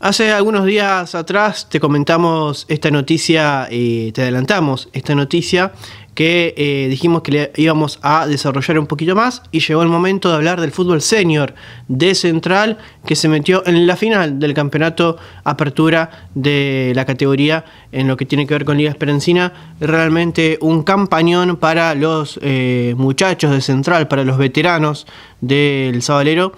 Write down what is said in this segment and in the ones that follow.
Hace algunos días atrás te comentamos esta noticia, y eh, te adelantamos esta noticia que eh, dijimos que le íbamos a desarrollar un poquito más y llegó el momento de hablar del fútbol senior de Central que se metió en la final del campeonato apertura de la categoría en lo que tiene que ver con Liga Esperanzina Realmente un campañón para los eh, muchachos de Central, para los veteranos del Sabalero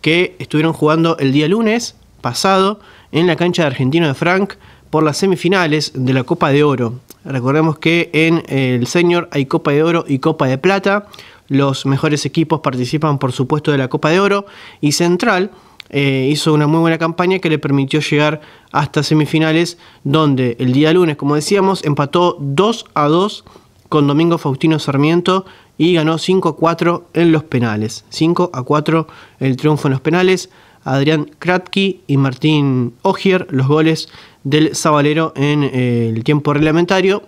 que estuvieron jugando el día lunes pasado en la cancha de Argentino de Frank por las semifinales de la Copa de Oro. Recordemos que en el Senior hay Copa de Oro y Copa de Plata. Los mejores equipos participan por supuesto de la Copa de Oro y Central eh, hizo una muy buena campaña que le permitió llegar hasta semifinales donde el día lunes, como decíamos, empató 2 a 2 con Domingo Faustino Sarmiento y ganó 5 a 4 en los penales. 5 a 4 el triunfo en los penales. Adrián Kratky y Martín Ogier los goles del Zabalero en eh, el tiempo reglamentario.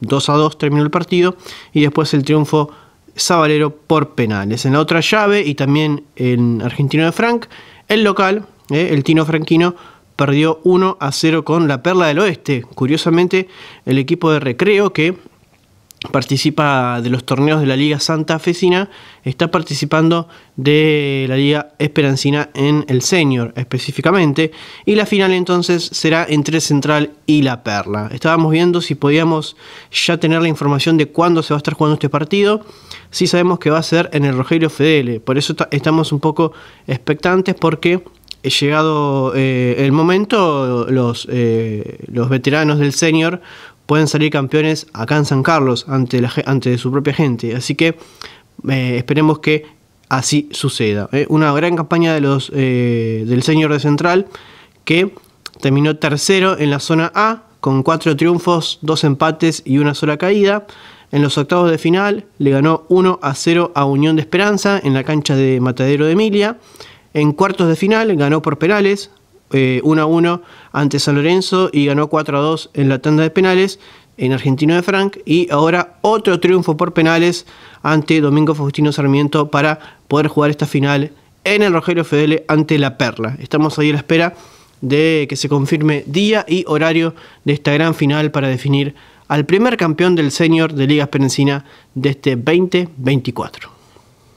2 a 2 terminó el partido y después el triunfo Zabalero por penales. En la otra llave y también en Argentino de Frank, el local, eh, el Tino Franquino, perdió 1 a 0 con la Perla del Oeste. Curiosamente, el equipo de recreo que participa de los torneos de la Liga Santa Fecina, está participando de la Liga Esperancina en el Senior específicamente, y la final entonces será entre Central y La Perla. Estábamos viendo si podíamos ya tener la información de cuándo se va a estar jugando este partido, sí sabemos que va a ser en el Rogelio Fedele, por eso estamos un poco expectantes porque llegado eh, el momento, los, eh, los veteranos del senior pueden salir campeones acá en San Carlos ante, su propia gente. Así que eh, esperemos que así suceda. ¿eh? Una gran campaña eh, del señor de Central que terminó tercero en la zona A con cuatro triunfos, dos empates y una sola caída. En los octavos de final le ganó 1 a 0 a Unión de Esperanza en la cancha de Matadero de Emilia. En cuartos de final ganó por penales 1 eh, a 1 ante San Lorenzo y ganó 4 a 2 en la tanda de penales en Argentino de Frank y ahora otro triunfo por penales ante Domingo Faustino Sarmiento para poder jugar esta final en el Rogelio Fedele ante La Perla. Estamos ahí a la espera de que se confirme día y horario de esta gran final para definir al primer campeón del senior de Liga Esperencina de este 2024.